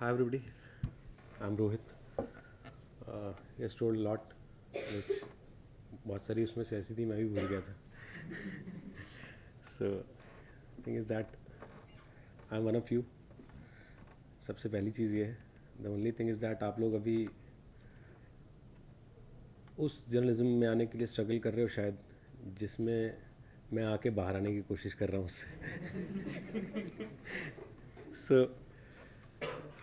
Hi everybody, I'm Rohit. Uh, yes, told a lot, which बहुत सारी उसमें से ऐसी थी मैं भी भूल गया था so thing is that I am one of you सबसे पहली चीज़ ये है the only thing is that आप लोग अभी उस जर्नलिज्म में आने के लिए स्ट्रगल कर रहे हो शायद जिसमें मैं आके बाहर आने की कोशिश कर रहा हूँ उससे सो so,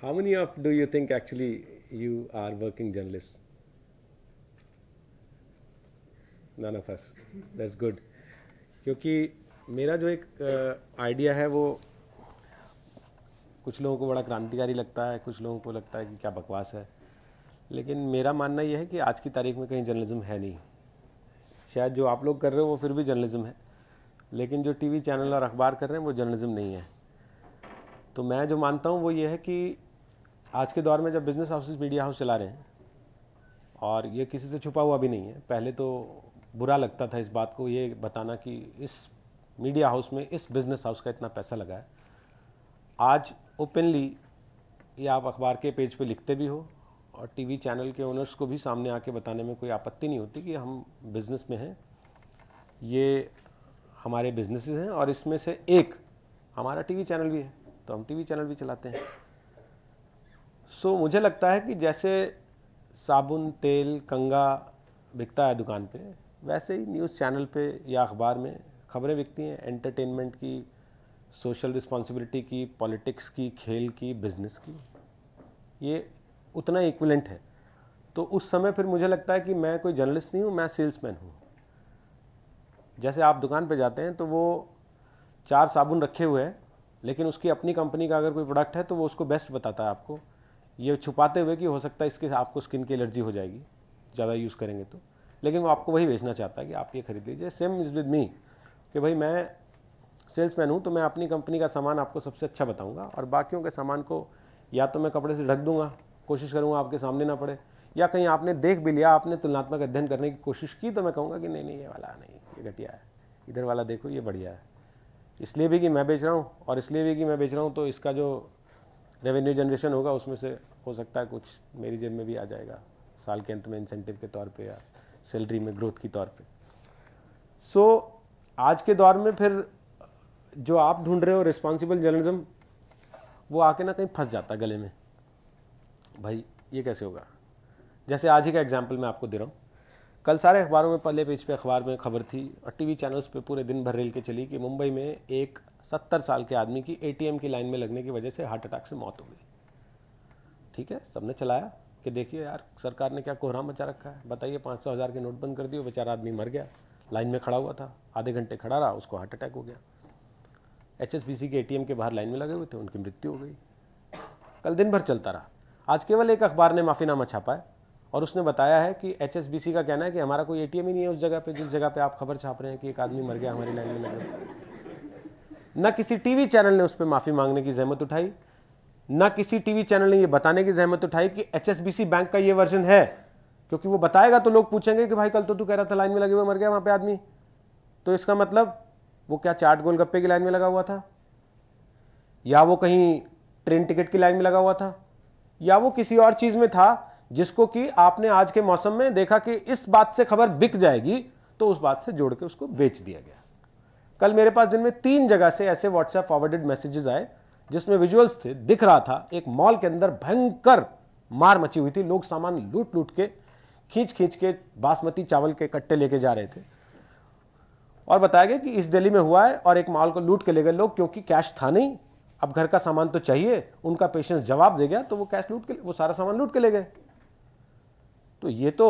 How many of do you think actually you are working journalists? None of us. That's good. क्योंकि मेरा जो एक आइडिया uh, है वो कुछ लोगों को बड़ा क्रांतिकारी लगता है कुछ लोगों को लगता है कि क्या बकवास है लेकिन मेरा मानना यह है कि आज की तारीख में कहीं जर्नलिज्म है नहीं शायद जो आप लोग कर रहे हो वो फिर भी जर्नलिज्म है लेकिन जो टीवी चैनल और अखबार कर रहे हैं वो जर्नलिज्म नहीं है तो मैं जो मानता हूँ वो ये है कि आज के दौर में जब बिज़नेस हाउसेज मीडिया हाउस चला रहे हैं और ये किसी से छुपा हुआ भी नहीं है पहले तो बुरा लगता था इस बात को ये बताना कि इस मीडिया हाउस में इस बिज़नेस हाउस का इतना पैसा लगा है आज ओपनली ये आप अखबार के पेज पे लिखते भी हो और टीवी चैनल के ओनर्स को भी सामने आके बताने में कोई आपत्ति नहीं होती कि हम बिज़नेस में हैं ये हमारे बिजनेसेस हैं और इसमें से एक हमारा टीवी चैनल भी है तो हम टीवी चैनल भी चलाते हैं सो so, मुझे लगता है कि जैसे साबुन तेल कंगा बिकता है दुकान पे वैसे ही न्यूज़ चैनल पे या अखबार में खबरें बिकती हैं एंटरटेनमेंट की सोशल रिस्पॉन्सिबिलिटी की पॉलिटिक्स की खेल की बिज़नेस की ये उतना इक्विलेंट है तो उस समय फिर मुझे लगता है कि मैं कोई जर्नलिस्ट नहीं हूँ मैं सेल्समैन हूँ जैसे आप दुकान पर जाते हैं तो वो चार साबुन रखे हुए हैं लेकिन उसकी अपनी कंपनी का अगर कोई प्रोडक्ट है तो वो उसको बेस्ट बताता है आपको ये छुपाते हुए कि हो सकता है इसके आपको स्किन की एलर्जी हो जाएगी ज़्यादा यूज़ करेंगे तो लेकिन वो आपको वही बेचना चाहता है कि आप ये खरीद लीजिए सेम इज़ विद मी कि भाई मैं सेल्समैन हूँ तो मैं अपनी कंपनी का सामान आपको सबसे अच्छा बताऊँगा और बाकियों के सामान को या तो मैं कपड़े से ढक दूंगा कोशिश करूँगा आपके सामने ना पड़े या कहीं आपने देख भी लिया आपने तुलनात्मक अध्ययन करने की कोशिश की तो मैं कहूँगा कि नहीं नहीं ये वाला नहीं ये घटिया है इधर वाला देखो ये बढ़िया है इसलिए भी कि मैं बेच रहा हूँ और इसलिए भी कि मैं बेच रहा हूँ तो इसका जो रेवेन्यू जनरेशन होगा उसमें से हो सकता है कुछ मेरी जेब में भी आ जाएगा साल के अंत में इंसेंटिव के तौर पे या सैलरी में ग्रोथ की तौर पे सो so, आज के दौर में फिर जो आप ढूंढ रहे हो रिस्पॉन्सिबल जर्नलिज्म वो आके ना कहीं फंस जाता गले में भाई ये कैसे होगा जैसे आज ही का एग्जाम्पल मैं आपको दे रहा हूँ कल सारे अखबारों में पहले पेज पे अखबार में खबर थी और टीवी चैनल्स पे पूरे दिन भर रेल के चली कि मुंबई में एक सत्तर साल के आदमी की एटीएम की लाइन में लगने की वजह से हार्ट अटैक से मौत हो गई ठीक है सबने चलाया कि देखिए यार सरकार ने क्या कोहरा मचा रखा है बताइए पाँच सौ हज़ार के नोट बंद कर दिए बेचारा आदमी मर गया लाइन में खड़ा हुआ था आधे घंटे खड़ा रहा उसको हार्ट अटैक हो गया एच के ए के बाहर लाइन में लगे हुए थे उनकी मृत्यु हो गई कल दिन भर चलता रहा आज केवल एक अखबार ने माफ़ीनामा छापा है और उसने बताया है कि एच का कहना है कि हमारा कोई ए ही नहीं है उस जगह पर जिस जगह पर आप खबर छाप रहे हैं कि एक आदमी मर गया हमारी लाइन में लगे ना किसी टीवी चैनल ने उस पर माफ़ी मांगने की जहमत उठाई ना किसी टीवी चैनल ने यह बताने की जहमत उठाई कि एचएसबीसी बैंक का ये वर्जन है क्योंकि वो बताएगा तो लोग पूछेंगे कि भाई कल तो तू कह रहा था लाइन में लगे हुए मर गया वहाँ पे आदमी तो इसका मतलब वो क्या चाट गोलगप्पे की लाइन में लगा हुआ था या वो कहीं ट्रेन टिकट की लाइन में लगा हुआ था या वो किसी और चीज़ में था जिसको कि आपने आज के मौसम में देखा कि इस बात से खबर बिक जाएगी तो उस बात से जोड़ के उसको बेच दिया गया कल मेरे पास दिन में तीन जगह से ऐसे व्हाट्सएप फॉरवर्डेड मैसेजेस आए जिसमें विजुअल्स थे दिख रहा था एक मॉल के अंदर भयंकर मार मची हुई थी लोग सामान लूट लूट के खींच खींच के बासमती चावल के कट्टे लेके जा रहे थे और बताया गया कि इस दिल्ली में हुआ है और एक मॉल को लूट के ले गए लोग क्योंकि कैश था नहीं अब घर का सामान तो चाहिए उनका पेशेंस जवाब दे गया तो वो कैश लूट के वो सारा सामान लूट के ले गए तो ये तो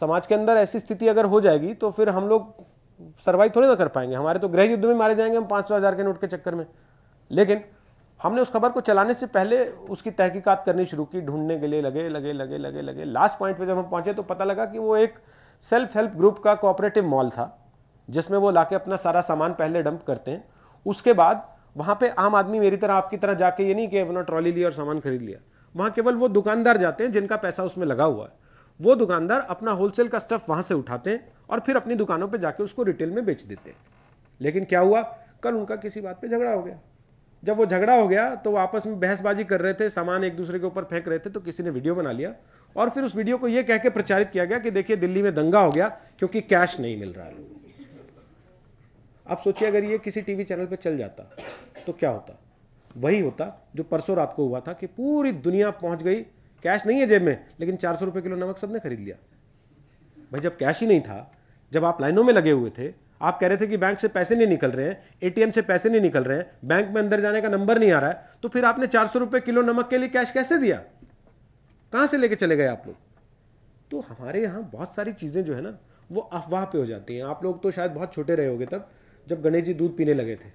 समाज के अंदर ऐसी स्थिति अगर हो जाएगी तो फिर हम लोग सर्वाइव थोड़ी ना कर पाएंगे हमारे तो गृह युद्ध में मारे जाएंगे हम पाँच सौ हज़ार के नोट के चक्कर में लेकिन हमने उस खबर को चलाने से पहले उसकी तहकीकात करनी शुरू की ढूंढने के लिए लगे लगे लगे लगे लगे लास्ट पॉइंट पे जब हम पहुंचे तो पता लगा कि वो एक सेल्फ हेल्प ग्रुप का कोऑपरेटिव मॉल था जिसमें वो लाके अपना सारा सामान पहले डंप करते हैं उसके बाद वहाँ पर आम आदमी मेरी तरह आपकी तरह जाके ये नहीं कि अपना ट्रॉली लिया और सामान खरीद लिया वहाँ केवल वो दुकानदार जाते हैं जिनका पैसा उसमें लगा हुआ है वो दुकानदार अपना होलसेल का स्टफ वहाँ से उठाते हैं और फिर अपनी दुकानों पर जाके उसको रिटेल में बेच देते हैं लेकिन क्या हुआ कल उनका किसी बात पर झगड़ा हो गया जब वो झगड़ा हो गया तो आपस में बहसबाजी कर रहे थे सामान एक दूसरे के ऊपर फेंक रहे थे तो किसी ने वीडियो बना लिया और फिर उस वीडियो को यह कह कहकर प्रचारित किया गया कि देखिए दिल्ली में दंगा हो गया क्योंकि कैश नहीं मिल रहा लोगों आप सोचिए अगर ये किसी टीवी चैनल पर चल जाता तो क्या होता वही होता जो परसों रात को हुआ था कि पूरी दुनिया पहुंच गई कैश नहीं है जेब में लेकिन चार सौ रुपये किलो नमक सबने खरीद लिया भाई जब कैश ही नहीं था जब आप लाइनों में लगे हुए थे आप कह रहे थे कि बैंक से पैसे नहीं निकल रहे हैं एटीएम से पैसे नहीं निकल रहे हैं बैंक में अंदर जाने का नंबर नहीं आ रहा है तो फिर आपने चार सौ किलो नमक के लिए कैश कैसे दिया कहाँ से लेके चले गए आप लोग तो हमारे यहाँ बहुत सारी चीज़ें जो है ना वो अफवाह पे हो जाती हैं आप लोग तो शायद बहुत छोटे रहे होगे तब जब गणेश जी दूध पीने लगे थे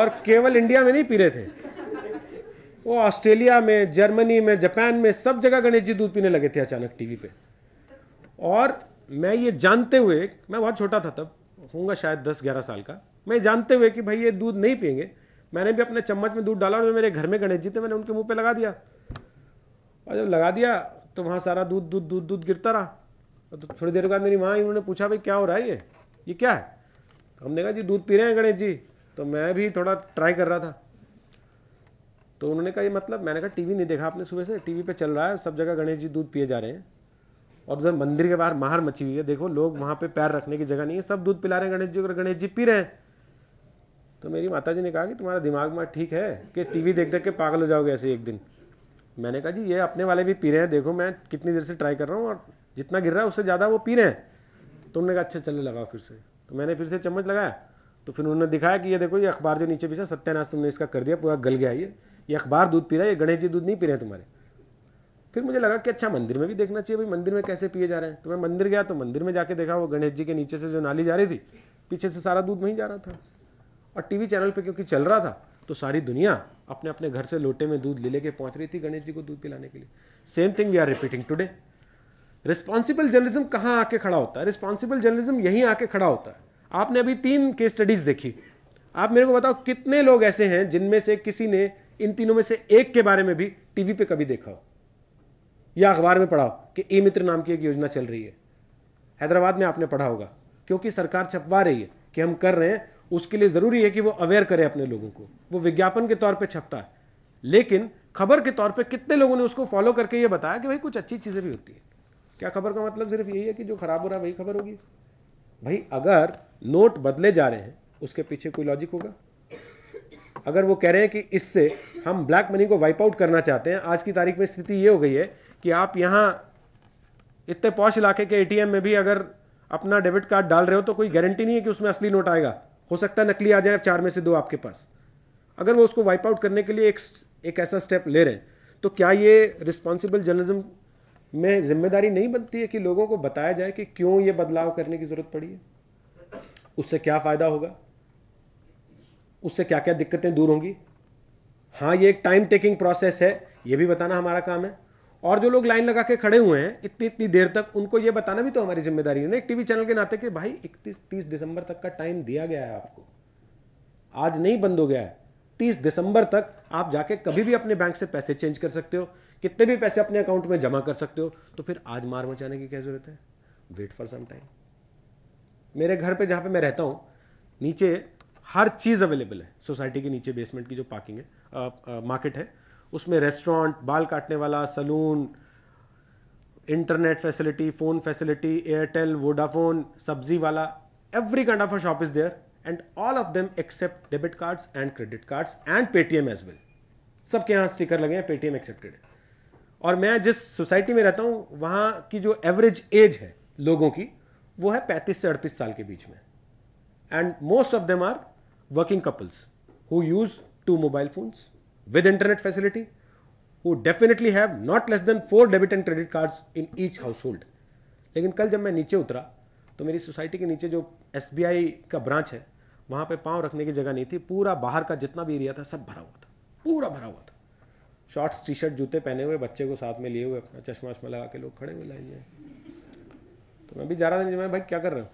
और केवल इंडिया में नहीं पी रहे थे वो ऑस्ट्रेलिया में जर्मनी में जापान में सब जगह गणेश जी दूध पीने लगे थे अचानक टीवी पे और मैं ये जानते हुए मैं बहुत छोटा था तब होऊंगा शायद दस ग्यारह साल का मैं जानते हुए कि भाई ये दूध नहीं पियेंगे मैंने भी अपने चम्मच में दूध डाला और मेरे घर में गणेश जी थे मैंने उनके मुंह पे लगा दिया और जब लगा दिया तो वहाँ सारा दूध दूध दूध दूध गिरता रहा तो थोड़ी देर के बाद मेरी माँ उन्होंने पूछा भाई क्या हो रहा है ये ये क्या है तो हमने कहा जी दूध पी रहे हैं गणेश जी तो मैं भी थोड़ा ट्राई कर रहा था तो उन्होंने कहा ये मतलब मैंने कहा टीवी नहीं देखा आपने सुबह से टीवी पे चल रहा है सब जगह गणेश जी दूध पिए जा रहे हैं और उधर मंदिर के बाहर माहर मची हुई है देखो लोग वहाँ पे पैर रखने की जगह नहीं है सब दूध पिला रहे हैं गणेश जी और गणेश जी पी रहे हैं तो मेरी माता जी ने कहा कि तुम्हारा दिमाग में ठीक है कि टीवी देख देख के पागल हो जाओगे ऐसे एक दिन मैंने कहा जी ये अपने वाले भी पी रहे हैं देखो मैं कितनी देर से ट्राई कर रहा हूँ और जितना गिर रहा है उससे ज़्यादा वो पी रहे हैं तुमने कहा अच्छा चलने लगा फिर से तो मैंने फिर से चम्मच लगाया तो फिर उन्होंने दिखाया कि ये देखो ये अखबार जो नीचे पीछा सत्यानाश तुमने इसका कर दिया पूरा गल गया ये ये अखबार दूध पी रहा है ये गणेश जी दूध नहीं पी रहे हैं तुम्हारे फिर मुझे लगा कि अच्छा मंदिर में भी देखना चाहिए भाई मंदिर में कैसे पिए जा रहे हैं तो मैं मंदिर गया तो मंदिर में जाके देखा वो गणेश जी के नीचे से जो नाली जा रही थी पीछे से सारा दूध वहीं जा रहा था और टीवी चैनल पे क्योंकि चल रहा था तो सारी दुनिया अपने अपने घर से लोटे में दूध ले लेके पहुंच रही थी गणेश जी को दूध पिलाने के लिए same thing we are repeating today responsible journalism कहाँ आके खड़ा होता है रिस्पॉन्सिबल जर्नलिज्म यहीं आके खड़ा होता है आपने अभी तीन केस स्टडीज देखी आप मेरे को बताओ कितने लोग ऐसे हैं जिनमें से किसी ने इन तीनों में से एक के बारे में भी टीवी पे कभी देखा हो या अखबार में पढ़ा कि ई मित्र नाम की एक योजना चल रही है हैदराबाद में आपने पढ़ा होगा क्योंकि सरकार छपवा रही है कि हम कर रहे हैं उसके लिए ज़रूरी है कि वो अवेयर करे अपने लोगों को वो विज्ञापन के तौर पर छपता है लेकिन खबर के तौर पे कितने लोगों ने उसको फॉलो करके ये बताया कि भाई कुछ अच्छी चीज़ें भी होती हैं क्या खबर का मतलब सिर्फ यही है कि जो खराब हो रहा है वही खबर होगी भाई अगर नोट बदले जा रहे हैं उसके पीछे कोई लॉजिक होगा अगर वो कह रहे हैं कि इससे हम ब्लैक मनी को वाइप आउट करना चाहते हैं आज की तारीख में स्थिति ये हो गई है कि आप यहाँ इतने पौश इलाके के एटीएम में भी अगर अपना डेबिट कार्ड डाल रहे हो तो कोई गारंटी नहीं है कि उसमें असली नोट आएगा हो सकता है नकली आ जाए चार में से दो आपके पास अगर वो उसको वाइप आउट करने के लिए एक एक ऐसा स्टेप ले रहे हैं तो क्या ये रिस्पॉन्सिबल जर्नलिज्म में जिम्मेदारी नहीं बनती है कि लोगों को बताया जाए कि क्यों ये बदलाव करने की ज़रूरत पड़ी है उससे क्या फ़ायदा होगा उससे क्या क्या दिक्कतें दूर होंगी हाँ ये एक टाइम टेकिंग प्रोसेस है ये भी बताना हमारा काम है और जो लोग लाइन लगा के खड़े हुए हैं इतनी इतनी देर तक उनको ये बताना भी तो हमारी जिम्मेदारी है ना एक टीवी चैनल के नाते कि भाई इकतीस तीस दिसंबर तक का टाइम दिया गया है आपको आज नहीं बंद हो गया है तीस दिसंबर तक आप जाके कभी भी अपने बैंक से पैसे चेंज कर सकते हो कितने भी पैसे अपने अकाउंट में जमा कर सकते हो तो फिर आज मार मचाने की क्या जरूरत है वेट फॉर सम टाइम मेरे घर पर जहाँ पे मैं रहता हूँ नीचे हर चीज़ अवेलेबल है सोसाइटी के नीचे बेसमेंट की जो पार्किंग है मार्केट है उसमें रेस्टोरेंट बाल काटने वाला saloon internet facility phone facility Airtel Vodafone सब्जी वाला every kind of a shop is there and all of them accept debit cards and credit cards and Paytm as well सबके यहाँ स्टिकर लगे हैं पेटीएम एक्सेप्टेड और मैं जिस society में रहता हूँ वहाँ की जो एवरेज एज है लोगों की वो है पैंतीस से अड़तीस साल के बीच में and most of them are working couples who use to mobile phones with internet facility वो definitely have not less than four debit and credit cards in each household लेकिन कल जब मैं नीचे उतरा तो मेरी सोसाइटी के नीचे जो एस का ब्रांच है वहाँ पे पाँव रखने की जगह नहीं थी पूरा बाहर का जितना भी एरिया था सब भरा हुआ था पूरा भरा हुआ था शॉर्ट्स टी शर्ट जूते पहने हुए बच्चे को साथ में लिए हुए अपना चश्मा वश्मा लगा के लोग खड़े हुए लाइन में तो मैं भी जा रहा था मैं भाई क्या कर रहे हो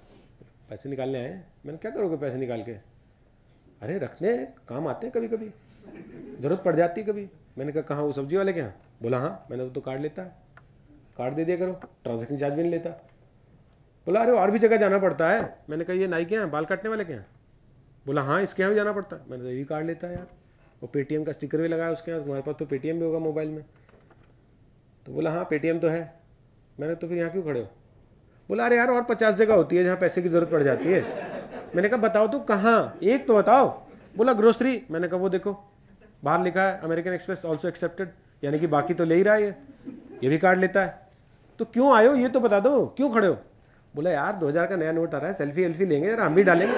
पैसे निकालने आए मैंने क्या करोगे पैसे निकाल के अरे रखने काम आते हैं कभी कभी ज़रूरत पड़ जाती कभी मैंने कहा कहाँ वो सब्जी वाले के यहाँ बोला हाँ मैंने वो तो कार्ड लेता है कार्ड दे दिया करो ट्रांजेक्शन चार्ज भी नहीं लेता बोला अरे और भी जगह जाना पड़ता है मैंने कहा ये नाई के यहाँ बाल काटने वाले के यहाँ बोला हाँ इसके यहाँ भी जाना पड़ता है मैंने तो यही कार्ड लेता है यार और पेटीएम का स्टिकर भी लगाया उसके यहाँ तुम्हारे पास तो पेटीएम भी होगा मोबाइल में तो बोला हाँ पेटीएम तो है मैंने तो फिर यहाँ क्यों खड़े हो बोला अरे यार और पचास जगह होती है जहाँ पैसे की ज़रूरत पड़ जाती है मैंने कहा बताओ तो कहाँ एक तो बताओ बोला ग्रोसरी मैंने कहा वो देखो बाहर लिखा है अमेरिकन एक्सप्रेस ऑल्सो एक्सेप्टेड यानी कि बाकी तो ले ही रहा है ये भी कार्ड लेता है तो क्यों आयो ये तो बता दो क्यों खड़े हो बोला यार 2000 का नया नोट आ रहा है सेल्फी वेल्फी लेंगे यार हम भी डालेंगे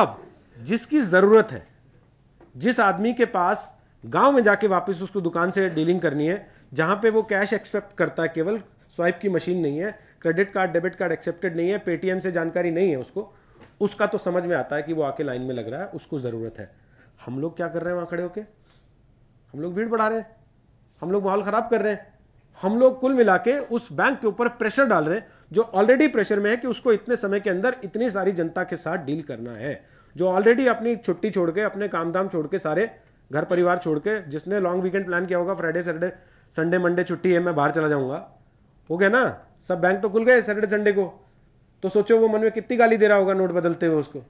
अब जिसकी ज़रूरत है जिस आदमी के पास गांव में जाके वापस उसको दुकान से डीलिंग करनी है जहां पे वो कैश एक्सपेक्ट करता है केवल स्वाइप की मशीन नहीं है credit card debit card accepted नहीं है पेटीएम से जानकारी नहीं है उसको उसका तो समझ में आता है कि वो आके लाइन में लग रहा है उसको ज़रूरत है हम लोग क्या कर रहे हैं वहाँ खड़े होके हम लोग भीड़ बढ़ा रहे हैं हम लोग माहौल खराब कर रहे हैं हम लोग कुल मिला के उस बैंक के ऊपर प्रेशर डाल रहे हैं जो ऑलरेडी प्रेशर में है कि उसको इतने समय के अंदर इतनी सारी जनता के साथ डील करना है जो ऑलरेडी अपनी छुट्टी छोड़ के अपने काम धाम छोड़ के सारे घर परिवार छोड़ के जिसने लॉन्ग वीकेंड प्लान किया होगा फ्राइडे सैटरडे संडे मंडे छुट्टी है मैं बाहर चला जाऊंगा हो गया ना सब बैंक तो खुल गए सैटरडे संडे को तो सोचो वो मन में कितनी गाली दे रहा होगा नोट बदलते हुए उसको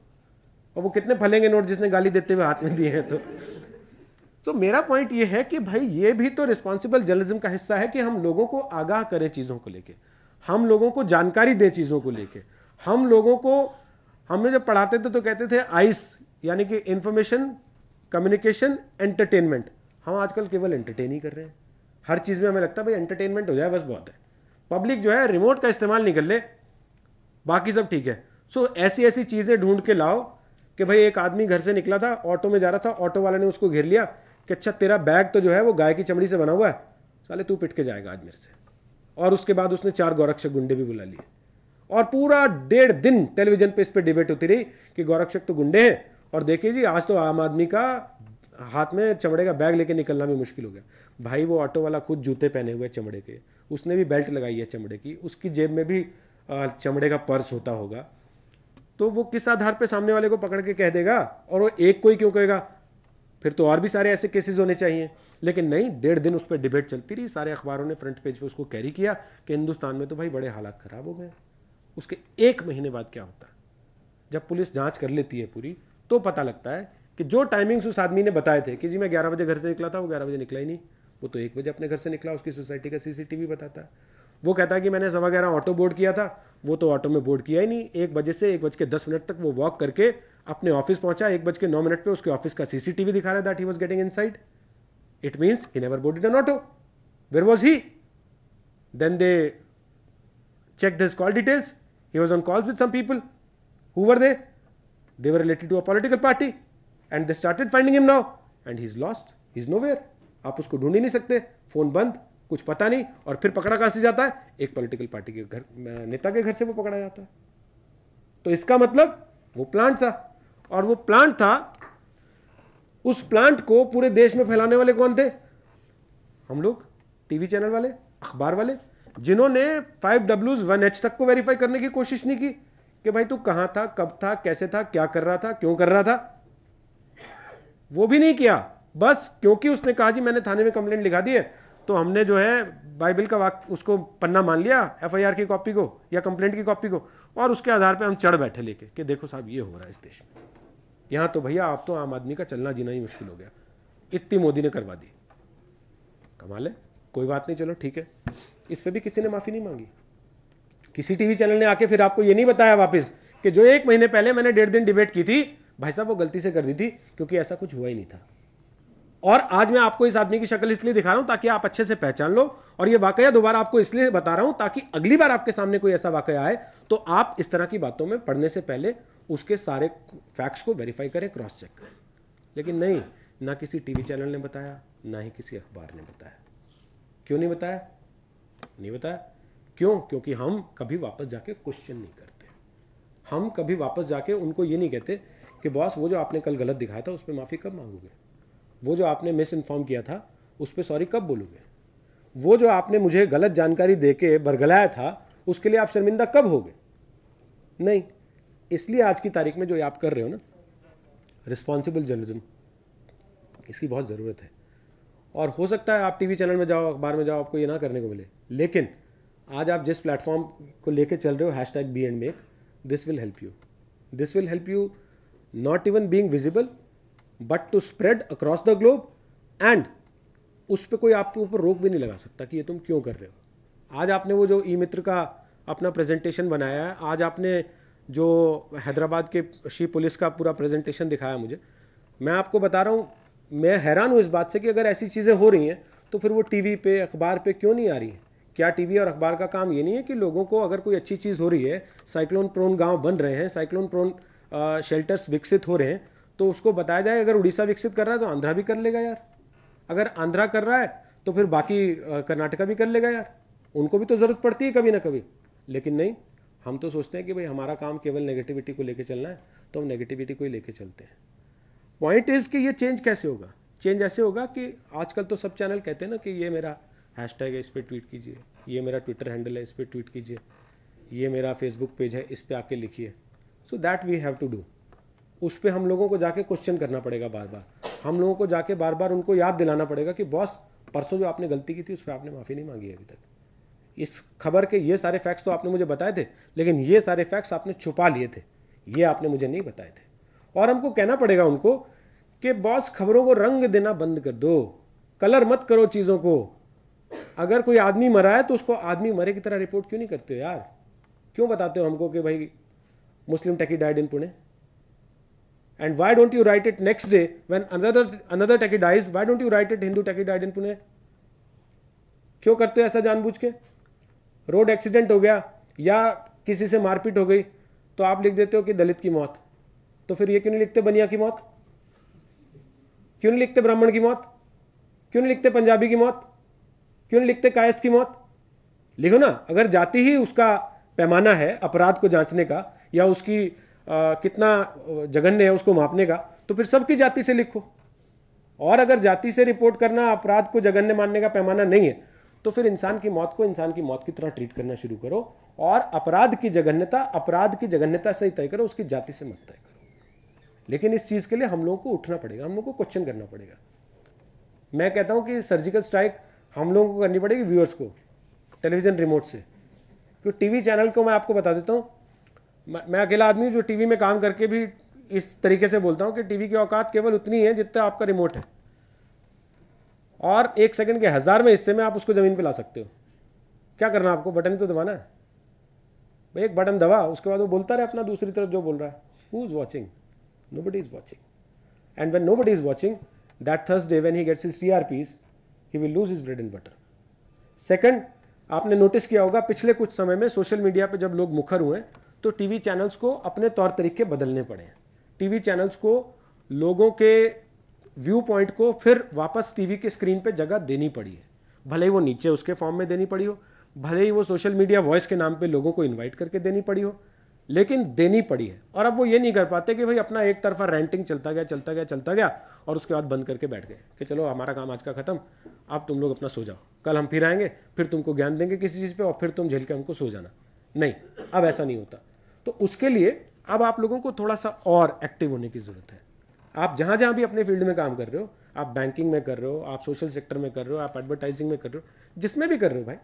और वो कितने फलेंगे नोट जिसने गाली देते हुए हाथ में दिए हैं तो तो मेरा पॉइंट ये है कि भाई ये भी तो रिस्पॉन्सिबल जर्नलिज्म का हिस्सा है कि हम लोगों को आगाह करें चीज़ों को लेके हम लोगों को जानकारी दें चीज़ों को लेके हम लोगों को हमें जब पढ़ाते थे तो कहते थे आइस यानी कि इंफॉर्मेशन कम्युनिकेशन एंटरटेनमेंट हम आजकल केवल एंटरटेन ही कर रहे हैं हर चीज़ में हमें लगता है भाई एंटरटेनमेंट हो जाए बस बहुत है पब्लिक जो है रिमोट का इस्तेमाल नहीं कर ले बाकी सब ठीक है सो so, ऐसी ऐसी चीज़ें ढूंढ के लाओ कि भाई एक आदमी घर से निकला था ऑटो में जा रहा था ऑटो वाले ने उसको घेर लिया कि अच्छा तेरा बैग तो जो है वो गाय की चमड़ी से बना हुआ है साले तू पिट के जाएगा आज मेरे से और उसके बाद उसने चार गोरक्षक गुंडे भी बुला लिए और पूरा डेढ़ दिन टेलीविजन पे इस पर डिबेट होती रही कि गोरक्षक तो गुंडे हैं और देखिए जी आज तो आम आदमी का हाथ में चमड़े का बैग लेके निकलना भी मुश्किल हो गया भाई वो ऑटो वाला खुद जूते पहने हुए चमड़े के उसने भी बेल्ट लगाई है चमड़े की उसकी जेब में भी चमड़े का पर्स होता होगा तो वो किस आधार पे सामने वाले को पकड़ के कह देगा और वो एक को ही क्यों कहेगा फिर तो और भी सारे ऐसे केसेस होने चाहिए लेकिन नहीं डेढ़ दिन उस पर डिबेट चलती रही सारे अखबारों ने फ्रंट पेज पे उसको कैरी किया कि हिंदुस्तान में तो भाई बड़े हालात ख़राब हो गए उसके एक महीने बाद क्या होता है जब पुलिस जांच कर लेती है पूरी तो पता लगता है कि जो टाइमिंग्स उस आदमी ने बताए थे कि जी मैं ग्यारह बजे घर से निकला था वो ग्यारह बजे निकला ही नहीं वो तो एक बजे अपने घर से निकला उसकी सोसाइटी का सीसीटीवी बताता है वो कहता है कि मैंने सवा ग्यारह ऑटो बोर्ड किया था वो तो ऑटो में बोर्ड किया ही नहीं एक बजे से एक बज के दस मिनट तक वो वॉक करके अपने ऑफिस पहुंचा एक बज के नौ मिनट पर उसके ऑफिस का सीसीटीवी दिखा रहा that he was getting in it means he never board in auto where was he then they check his call details he was on calls with some people who were they they were related to a political party and they started finding him now and he is lost he is nowhere आप उसको ढूंढ ही नहीं सकते phone बंद कुछ पता नहीं और फिर पकड़ा कहाँ से जाता है एक पॉलिटिकल पार्टी के घर नेता के घर से वो पकड़ा जाता है तो इसका मतलब वो प्लांट था और वो प्लांट था उस प्लांट को पूरे देश में फैलाने वाले कौन थे हम लोग टीवी चैनल वाले अखबार वाले जिन्होंने फाइव डब्ल्यूज वन एच तक को वेरीफाई करने की कोशिश नहीं की कि भाई तू कहाँ था कब था कैसे था क्या कर रहा था क्यों कर रहा था वो भी नहीं किया बस क्योंकि उसने कहा जी मैंने थाने में कंप्लेंट लिखा दी है तो हमने जो है बाइबल का वाक उसको पन्ना मान लिया एफ की कॉपी को या कंप्लेंट की कॉपी को और उसके आधार पर हम चढ़ बैठे लेके कि देखो साहब ये हो रहा है इस देश में यहाँ तो भैया आप तो आम आदमी का चलना जीना ही मुश्किल हो गया इतनी मोदी ने करवा दी कमाल है कोई बात नहीं चलो ठीक है इस पर भी किसी ने माफ़ी नहीं मांगी किसी टीवी चैनल ने आके फिर आपको ये नहीं बताया वापस कि जो एक महीने पहले मैंने डेढ़ दिन डिबेट की थी भाई साहब वो गलती से कर दी थी क्योंकि ऐसा कुछ हुआ ही नहीं था और आज मैं आपको इस आदमी की शक्ल इसलिए दिखा रहा हूं ताकि आप अच्छे से पहचान लो और ये वाकया दोबारा आपको इसलिए बता रहा हूं ताकि अगली बार आपके सामने कोई ऐसा वाकया आए तो आप इस तरह की बातों में पढ़ने से पहले उसके सारे फैक्ट्स को वेरीफाई करें क्रॉस चेक करें लेकिन नहीं ना किसी टीवी चैनल ने बताया ना ही किसी अखबार ने बताया क्यों नहीं बताया नहीं बताया क्यों क्योंकि हम कभी वापस जाके क्वेश्चन नहीं करते हम कभी वापस जाके उनको ये नहीं कहते कि बॉस वो जो आपने कल गलत दिखाया था उस पर माफ़ी कब मांगोगे वो जो आपने मिस इन्फॉर्म किया था उस पर सॉरी कब बोलोगे वो जो आपने मुझे गलत जानकारी दे के बरगलाया था उसके लिए आप शर्मिंदा कब होगे नहीं इसलिए आज की तारीख में जो आप कर रहे हो ना रिस्पॉन्सिबल जर्नलिज्म इसकी बहुत ज़रूरत है और हो सकता है आप टीवी चैनल में जाओ अखबार में जाओ आपको ये ना करने को मिले लेकिन आज आप जिस प्लेटफॉर्म को लेके चल रहे हो hashtag be and make this will help you this will help you not even being visible but to spread across the globe and उस पर कोई आपके ऊपर रोक भी नहीं लगा सकता कि ये तुम क्यों कर रहे हो आज आपने वो जो ई मित्र का अपना प्रेजेंटेशन बनाया है आज आपने जो हैदराबाद के शी पुलिस का पूरा प्रेजेंटेशन दिखाया मुझे मैं आपको बता रहा हूँ मैं हैरान हूँ इस बात से कि अगर ऐसी चीज़ें हो रही हैं तो फिर वो टीवी पे अखबार पे क्यों नहीं आ रही है क्या टीवी और अखबार का काम ये नहीं है कि लोगों को अगर कोई अच्छी चीज़ हो रही है साइक्लोन प्रोन गांव बन रहे हैं साइक्लोन प्रोन शेल्टर्स विकसित हो रहे हैं तो उसको बताया जाए अगर उड़ीसा विकसित कर रहा है तो आंध्रा भी कर लेगा यार अगर आंध्रा कर रहा है तो फिर बाकी कर्नाटका भी कर लेगा यार उनको भी तो ज़रूरत पड़ती है कभी ना कभी लेकिन नहीं हम तो सोचते हैं कि भाई हमारा काम केवल नेगेटिविटी को लेकर चलना है तो हम नेगेटिविटी को ही लेकर चलते हैं पॉइंट इज़ कि ये चेंज कैसे होगा चेंज ऐसे होगा कि आजकल तो सब चैनल कहते हैं ना कि ये मेरा हैशटैग है इस पर ट्वीट कीजिए ये मेरा ट्विटर हैंडल है इस पर ट्वीट कीजिए ये मेरा फेसबुक पेज है इस पर आके लिखिए so that we have to do उस पर हम लोगों को जाके क्वेश्चन करना पड़ेगा बार बार हम लोगों को जाके बार बार उनको याद दिलाना पड़ेगा कि बॉस परसों जो आपने गलती की थी उस पर आपने माफ़ी नहीं मांगी अभी तक इस खबर के ये सारे फैक्ट्स तो आपने मुझे बताए थे लेकिन ये सारे फैक्ट्स आपने छुपा लिए थे ये आपने मुझे नहीं बताए थे और हमको कहना पड़ेगा उनको कि बॉस खबरों को रंग देना बंद कर दो कलर मत करो चीज़ों को अगर कोई आदमी मरा है तो उसको आदमी मरे की तरह रिपोर्ट क्यों नहीं करते हो यार क्यों बताते हो हमको कि भाई Muslim techie died in Pune And why don't you write it next day when another another techie dies? Why don't you write it Hindu techie died in Pune? क्यों करते हो ऐसा जानबूझ के रोड एक्सीडेंट हो गया या किसी से मारपीट हो गई तो आप लिख देते हो कि दलित की मौत तो फिर ये क्यों नहीं लिखते बनिया की मौत क्यों नहीं लिखते ब्राह्मण की मौत क्यों नहीं लिखते पंजाबी की मौत क्यों नहीं लिखते कायस्त की मौत लिखो ना अगर जाति ही उसका पैमाना है अपराध को जांचने का या उसकी आ, कितना जघन्य है उसको मापने का तो फिर सबकी जाति से लिखो और अगर जाति से रिपोर्ट करना अपराध को जघन्य मानने का पैमाना नहीं है तो फिर इंसान की मौत को इंसान की मौत की तरह ट्रीट करना शुरू करो और अपराध की जघन्यता अपराध की जघन्यता से ही तय करो उसकी जाति से मत तय करो लेकिन इस चीज़ के लिए हम लोगों को उठना पड़ेगा हम लोगों को क्वेश्चन करना पड़ेगा मैं कहता हूँ कि सर्जिकल स्ट्राइक हम लोगों को करनी पड़ेगी व्यूअर्स को टेलीविज़न रिमोट से क्योंकि टीवी चैनल को मैं आपको बता देता हूँ मैं अकेला आदमी जो टीवी में काम करके भी इस तरीके से बोलता हूँ कि टीवी की औकात केवल उतनी है जितना आपका रिमोट है और एक सेकंड के हजार में हिस्से में आप उसको ज़मीन पे ला सकते हो क्या करना आपको बटन ही तो दबाना है भाई एक बटन दबा उसके बाद वो बोलता रहे अपना दूसरी तरफ जो बोल रहा है who is watching nobody is watching and when nobody is watching that Thursday when he gets his T R Ps he will lose his bread and butter second आपने notice किया होगा पिछले कुछ समय में social media पर जब लोग मुखर हुए तो टीवी चैनल्स को अपने तौर तरीके बदलने पड़े टीवी चैनल्स को लोगों के व्यू पॉइंट को फिर वापस टीवी के स्क्रीन पे जगह देनी पड़ी है भले ही वो नीचे उसके फॉर्म में देनी पड़ी हो भले ही वो सोशल मीडिया वॉइस के नाम पे लोगों को इनवाइट करके देनी पड़ी हो लेकिन देनी पड़ी है और अब वो ये नहीं कर पाते कि भाई अपना एक तरफा रेंटिंग चलता गया चलता गया चलता गया और उसके बाद बंद करके बैठ गए कि चलो हमारा काम आज का ख़त्म आप तुम लोग अपना सो जाओ कल हम फिर आएंगे फिर तुमको ज्ञान देंगे किसी चीज़ पर और फिर तुम झेल के हमको सो जाना नहीं अब ऐसा नहीं होता तो उसके लिए अब आप लोगों को थोड़ा सा और एक्टिव होने की ज़रूरत है आप जहाँ जहाँ भी अपने फील्ड में काम कर रहे हो आप बैंकिंग में कर रहे हो आप सोशल सेक्टर में कर रहे हो आप एडवर्टाइजिंग में कर रहे हो जिसमें भी कर रहे हो भाई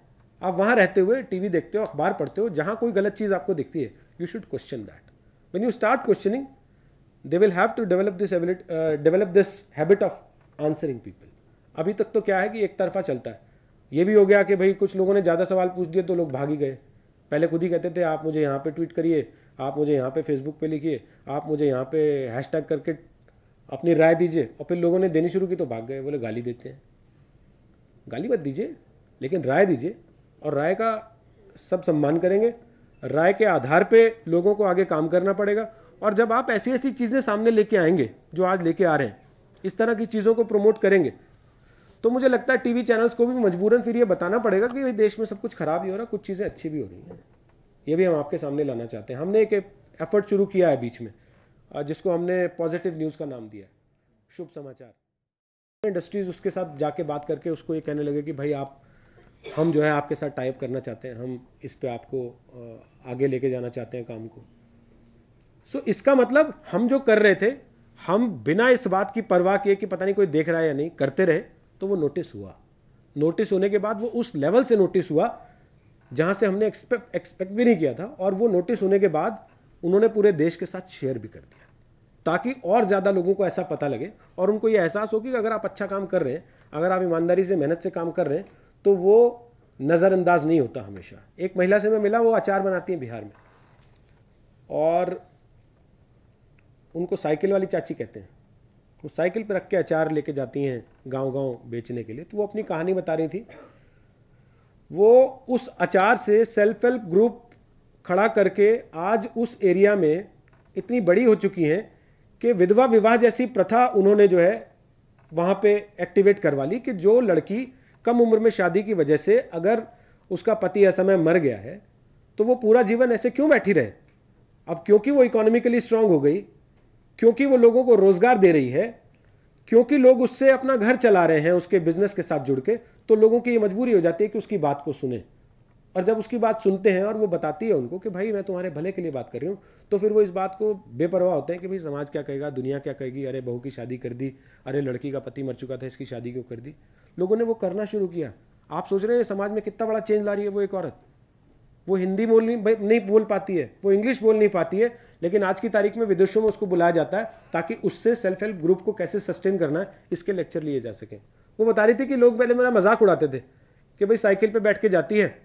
आप वहाँ रहते हुए टीवी देखते हो अखबार पढ़ते हो जहाँ कोई गलत चीज़ आपको दिखती है you should question that when you start questioning they will have to develop this develop this habit of answering people अभी तक तो क्या है कि एक तरफा चलता है ये भी हो गया कि भाई कुछ लोगों ने ज़्यादा सवाल पूछ दिए तो लोग भागी गए पहले खुद ही कहते थे आप मुझे यहाँ पे ट्वीट करिए आप मुझे यहाँ पे फेसबुक पे लिखिए आप मुझे यहाँ पे हैशटैग करके अपनी राय दीजिए और फिर लोगों ने देनी शुरू की तो भाग गए बोले गाली देते हैं गाली मत दीजिए लेकिन राय दीजिए और राय का सब सम्मान करेंगे राय के आधार पे लोगों को आगे काम करना पड़ेगा और जब आप ऐसी ऐसी चीज़ें सामने लेके आएंगे जो आज लेके आ रहे हैं इस तरह की चीज़ों को प्रमोट करेंगे तो मुझे लगता है टीवी चैनल्स को भी मजबूरन फिर ये बताना पड़ेगा कि देश में सब कुछ खराब ही हो रहा है कुछ चीज़ें अच्छी भी हो रही हैं ये भी हम आपके सामने लाना चाहते हैं हमने एक एफर्ट शुरू किया है बीच में जिसको हमने पॉजिटिव न्यूज़ का नाम दिया है शुभ समाचार इंडस्ट्रीज़ उसके साथ जाके बात करके उसको ये कहने लगे कि भाई आप हम जो है आपके साथ टाइप करना चाहते हैं हम इस पर आपको आगे लेके जाना चाहते हैं काम को सो so, इसका मतलब हम जो कर रहे थे हम बिना इस बात की परवाह किए कि पता नहीं कोई देख रहा है या नहीं करते रहे तो वो नोटिस हुआ नोटिस होने के बाद वो उस लेवल से नोटिस हुआ जहाँ से हमने एक्सपेक्ट एक्सपेक्ट भी नहीं किया था और वो नोटिस होने के बाद उन्होंने पूरे देश के साथ शेयर भी कर दिया ताकि और ज़्यादा लोगों को ऐसा पता लगे और उनको ये एहसास हो कि अगर आप अच्छा काम कर रहे हैं अगर आप ईमानदारी से मेहनत से काम कर रहे हैं तो वो नज़रअंदाज नहीं होता हमेशा एक महिला से मैं मिला वो अचार बनाती हैं बिहार में और उनको साइकिल वाली चाची कहते हैं वो साइकिल पर रख के अचार लेके जाती हैं गांव-गांव बेचने के लिए तो वो अपनी कहानी बता रही थी वो उस अचार से सेल्फ हेल्प ग्रुप खड़ा करके आज उस एरिया में इतनी बड़ी हो चुकी हैं कि विधवा विवाह जैसी प्रथा उन्होंने जो है वहाँ पे एक्टिवेट करवा ली कि जो लड़की कम उम्र में शादी की वजह से अगर उसका पति असमय मर गया है तो वो पूरा जीवन ऐसे क्यों बैठी रहे अब क्योंकि वो इकोनॉमिकली स्ट्रांग हो गई क्योंकि वो लोगों को रोजगार दे रही है क्योंकि लोग उससे अपना घर चला रहे हैं उसके बिजनेस के साथ जुड़ के तो लोगों की ये मजबूरी हो जाती है कि उसकी बात को सुने और जब उसकी बात सुनते हैं और वो बताती है उनको कि भाई मैं तुम्हारे भले के लिए बात कर रही हूँ तो फिर वो इस बात को बेपरवाह होते हैं कि भाई समाज क्या कहेगा दुनिया क्या कहेगी अरे बहू की शादी कर दी अरे लड़की का पति मर चुका था इसकी शादी क्यों कर दी लोगों ने वो करना शुरू किया आप सोच रहे हैं समाज में कितना बड़ा चेंज ला रही है वो एक औरत वो हिंदी बोल नहीं बोल पाती है वो इंग्लिश बोल नहीं पाती है लेकिन आज की तारीख में विदेशों में उसको बुलाया जाता है ताकि उससे सेल्फ हेल्प ग्रुप को कैसे सस्टेन करना है इसके लेक्चर लिए जा सकें वो बता रही थी कि लोग पहले मेरा मजाक उड़ाते थे कि भाई साइकिल पर बैठ के जाती है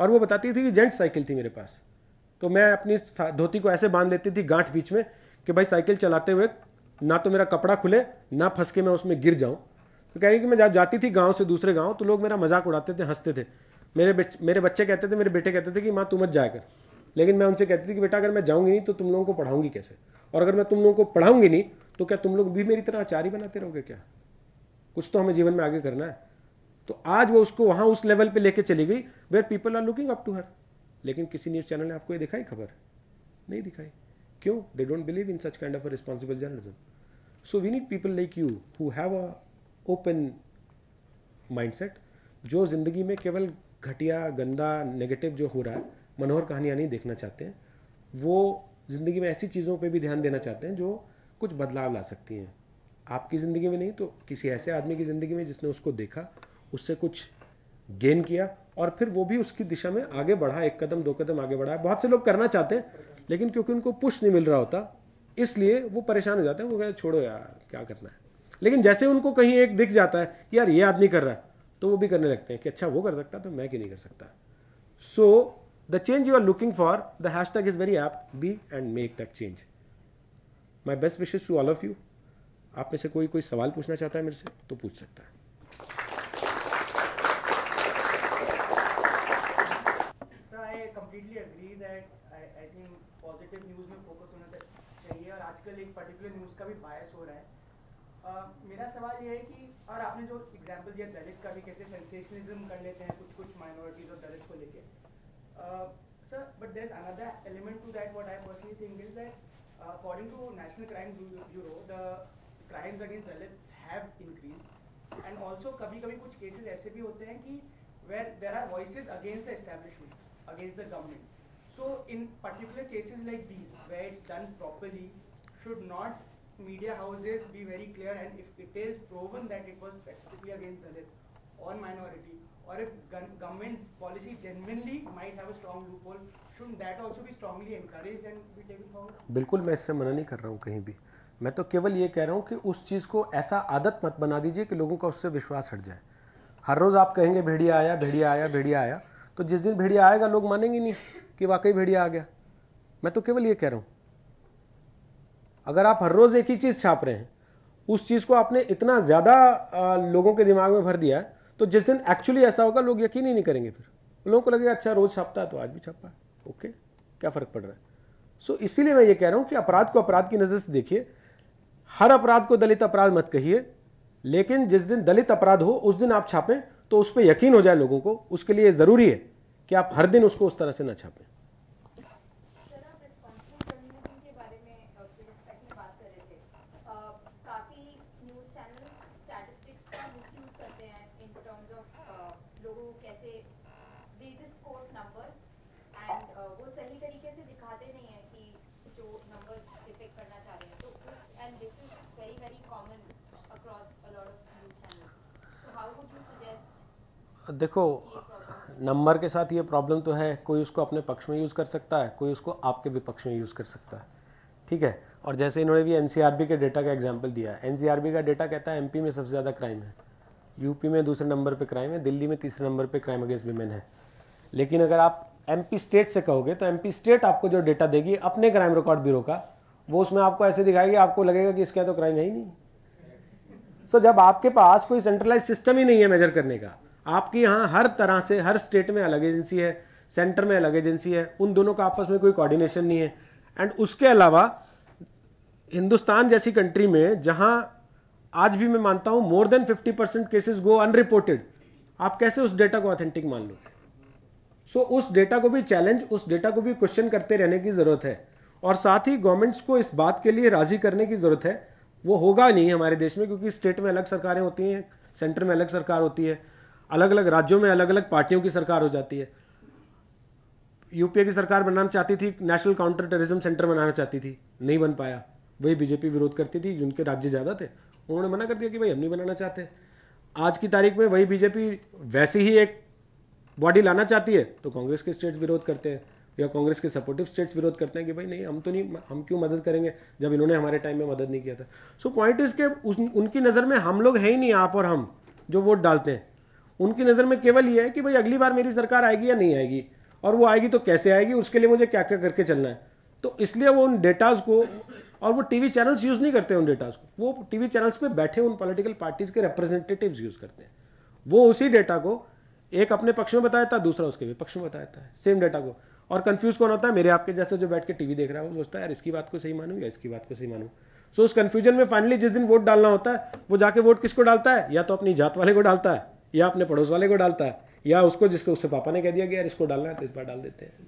और वो बताती थी कि जेंट्स साइकिल थी मेरे पास तो मैं अपनी धोती को ऐसे बांध लेती थी गांठ बीच में कि भाई साइकिल चलाते हुए ना तो मेरा कपड़ा खुले ना फंस के मैं उसमें गिर जाऊँ तो कह रही कि मैं जब जाती थी गाँव से दूसरे गाँव तो लोग मेरा मजाक उड़ाते थे हंसते थे मेरे मेरे बच्चे कहते थे मेरे बेटे कहते थे कि माँ तू मत जाया कर लेकिन मैं उनसे कहती थी कि बेटा अगर मैं जाऊंगी नहीं तो तुम लोगों को पढ़ाऊंगी कैसे और अगर मैं तुम लोगों को पढ़ाऊंगी नहीं तो क्या तुम लोग भी मेरी तरह आचारी बनाते रहोगे क्या कुछ तो हमें जीवन में आगे करना है तो आज वो उसको वहां उस लेवल पे लेके चली गई where people are looking up to her लेकिन किसी न्यूज़ चैनल ने आपको ये दिखाई खबर नहीं दिखाई क्यों they don't believe in such kind of responsible journalism so we need people like you who have a open mindset जो ज़िंदगी में केवल घटिया गंदा नेगेटिव जो हो रहा है मनोहर कहानियाँ नहीं देखना चाहते हैं वो ज़िंदगी में ऐसी चीज़ों पे भी ध्यान देना चाहते हैं जो कुछ बदलाव ला सकती हैं आपकी ज़िंदगी में नहीं तो किसी ऐसे आदमी की ज़िंदगी में जिसने उसको देखा उससे कुछ गेन किया और फिर वो भी उसकी दिशा में आगे बढ़ा एक कदम दो कदम आगे बढ़ा बहुत से लोग करना चाहते हैं लेकिन क्योंकि उनको पुश नहीं मिल रहा होता इसलिए वो परेशान हो जाते हैं वो कहते छोड़ो यार क्या करना है लेकिन जैसे उनको कहीं एक दिख जाता है यार ये आदमी कर रहा है तो वो भी करने लगते हैं कि अच्छा वो कर सकता तो मैं क्यों नहीं कर सकता सो so, the change you are looking for, the hashtag is very apt. Be and make that change. My best wishes to all of you. आप में से कोई कोई सवाल पूछना चाहता है मेरे से तो पूछ सकता है और आपने जो एग्जांपल दिया दलित का भी कैसे सेंसेशनलिज्म कर लेते हैं कुछ कुछ माइनॉरिटीज और दलित को लेके Uh, sir, but there's another element to that. What I personally think is that, uh, according to National Crime Bureau, the crimes against Dalits have increased. And also, kabi kabi, kuch cases ऐसे bhi hote hain ki where there are voices against the establishment, against the government. So in particular cases like these, where it's done properly, should not media houses be very clear and if it is proven that it was specifically against Dalit or minority or if government's policy genuinely might have a strong loophole, shouldn't that also be strongly encouraged and be taken forward? बिल्कुल मैं इससे मना नहीं कर रहा हूँ कहीं भी मैं तो केवल ये कह रहा हूँ कि उस चीज़ को ऐसा आदत मत बना दीजिए कि लोगों का उससे विश्वास हट जाए हर रोज़ आप कहेंगे भेड़िया आया भेड़िया आया भेड़िया आया तो जिस दिन भेड़िया आएगा लोग मानेंगे नहीं कि वाकई भेड़िया आ गया मैं तो केवल ये कह रहा हूँ अगर आप हर रोज़ एक ही चीज़ छाप रहे हैं उस चीज़ को आपने इतना ज़्यादा लोगों के दिमाग में भर दिया है तो जिस दिन एक्चुअली ऐसा होगा लोग यकीन ही नहीं करेंगे फिर लोगों को लगेगा अच्छा रोज छापता है तो आज भी छापा है ओके क्या फ़र्क पड़ रहा है सो so, इसीलिए मैं ये कह रहा हूं कि अपराध को अपराध की नज़र से देखिए हर अपराध को दलित अपराध मत कहिए लेकिन जिस दिन दलित अपराध हो उस दिन आप छापें तो उस पर यकीन हो जाए लोगों को उसके लिए ज़रूरी है कि आप हर दिन उसको उस तरह से ना छापें देखो नंबर के साथ ये प्रॉब्लम तो है कोई उसको अपने पक्ष में यूज़ कर सकता है कोई उसको आपके विपक्ष में यूज़ कर सकता है ठीक है और जैसे इन्होंने भी एनसीआरबी के डेटा का एग्जाम्पल दिया है एनसीआरबी का डेटा कहता है एमपी में सबसे ज़्यादा क्राइम है यूपी में दूसरे नंबर पर क्राइम है दिल्ली में तीसरे नंबर पर क्राइम अगेंस्ट वीमेन है लेकिन अगर आप एम स्टेट से कहोगे तो एम स्टेट आपको जो डेटा देगी अपने क्राइम रिकॉर्ड ब्यूरो का वो उसमें आपको ऐसे दिखाएगी आपको लगेगा कि इसके तो क्राइम है ही नहीं सो so, जब आपके पास कोई सेंट्रलाइज सिस्टम ही नहीं है मेजर करने का आपके यहाँ हर तरह से हर स्टेट में अलग एजेंसी है सेंटर में अलग एजेंसी है उन दोनों का आपस में कोई कोऑर्डिनेशन नहीं है एंड उसके अलावा हिंदुस्तान जैसी कंट्री में जहाँ आज भी मैं मानता हूँ more than 50 percent cases go unreported आप कैसे उस डेटा को ऑथेंटिक मान लो सो so, उस डेटा को भी चैलेंज उस डेटा को भी क्वेश्चन करते रहने की ज़रूरत है और साथ ही गवर्नमेंट्स को इस बात के लिए राज़ी करने की ज़रूरत है वो होगा नहीं हमारे देश में क्योंकि स्टेट में अलग सरकारें होती हैं सेंटर में अलग सरकार होती है अलग अलग राज्यों में अलग अलग पार्टियों की सरकार हो जाती है यूपीए की सरकार बनाना चाहती थी नेशनल काउंटर टेररिज्म सेंटर बनाना चाहती थी नहीं बन पाया वही बीजेपी विरोध करती थी जिनके राज्य ज़्यादा थे उन्होंने मना कर दिया कि भाई हम नहीं बनाना चाहते आज की तारीख में वही बीजेपी वैसी ही एक बॉडी लाना चाहती है तो कांग्रेस के स्टेट्स विरोध करते हैं या कांग्रेस के सपोर्टिव स्टेट्स विरोध करते हैं कि भाई नहीं हम तो नहीं हम क्यों मदद करेंगे जब इन्होंने हमारे टाइम में मदद नहीं किया था सो पॉइंट इसके उनकी नज़र में हम लोग हैं ही नहीं आप और हम जो वोट डालते हैं उनकी नज़र में केवल ये है कि भाई अगली बार मेरी सरकार आएगी या नहीं आएगी और वो आएगी तो कैसे आएगी उसके लिए मुझे क्या क्या करके चलना है तो इसलिए वो उन डेटाज को और वो टीवी चैनल्स यूज़ नहीं करते उन डेटाज को वो टीवी चैनल्स पे बैठे उन पॉलिटिकल पार्टीज़ के रिप्रेजेंटेटिव यूज़ करते हैं वो उसी डेटा को एक अपने पक्ष में बताया था दूसरा उसके भी पक्ष में बताया था सेम डेटा को और कन्फ्यूज कौन होता है मेरे आपके जैसे जो बैठ के टीवी देख रहा है वो सोचता है यार इसकी बात को सही मानूँ या इसकी बात को सही मानूँ सो उस कन्फ्यूजन में फाइनली जिस दिन वोट डालना होता है वो जाके वोट किसको डालता है या तो अपनी जात वाले को डालता है या अपने पड़ोस वाले को डालता है या उसको जिसको उससे पापा ने कह दिया कि यार इसको डालना है तो इस बार डाल देते हैं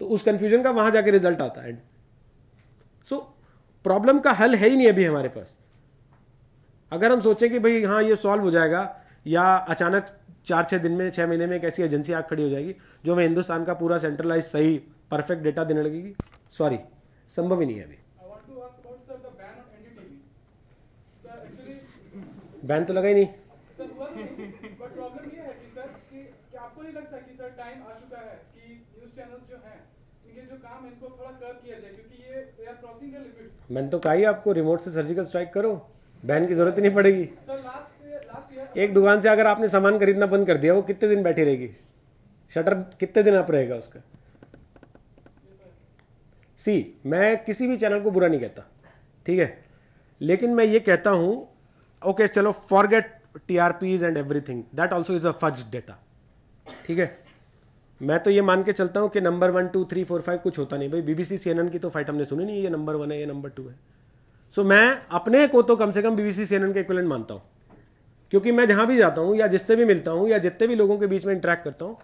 तो उस कंफ्यूजन का वहां जाके रिजल्ट आता है एंड सो प्रॉब्लम का हल है ही नहीं अभी हमारे पास अगर हम सोचें कि भाई हाँ ये सॉल्व हो जाएगा या अचानक चार छः दिन में छः महीने में एक ऐसी एजेंसी आग खड़ी हो जाएगी जो हमें हिंदुस्तान का पूरा सेंट्रलाइज सही परफेक्ट डेटा देने लगेगी सॉरी संभव ही नहीं है अभी बैन तो लगा ही नहीं तो मैंने तो कहा ही आपको रिमोट से सर्जिकल स्ट्राइक करो बैन की जरूरत नहीं पड़ेगी सर लास्ट लास्ट एक दुकान से अगर आपने सामान खरीदना बंद कर दिया वो कितने दिन बैठी रहेगी शटर कितने दिन आप रहेगा उसका सी मैं किसी भी चैनल को बुरा नहीं कहता ठीक है लेकिन मैं ये कहता हूँ ओके चलो फॉरगेट पीज and everything that also is a fudge data ठीक है मैं तो ये मान के चलता हूँ कि number one two three four five कुछ होता नहीं भाई बीबीसी सी की तो फाइट हमने सुनी नहीं ये नंबर वन है ये नंबर टू है सो so, मैं अपने को तो कम से कम बीबीसी सी के इक्वलेंट मानता हूँ क्योंकि मैं जहाँ भी जाता हूँ या जिससे भी मिलता हूँ या जितने भी लोगों के बीच में इंटरेक्ट करता हूँ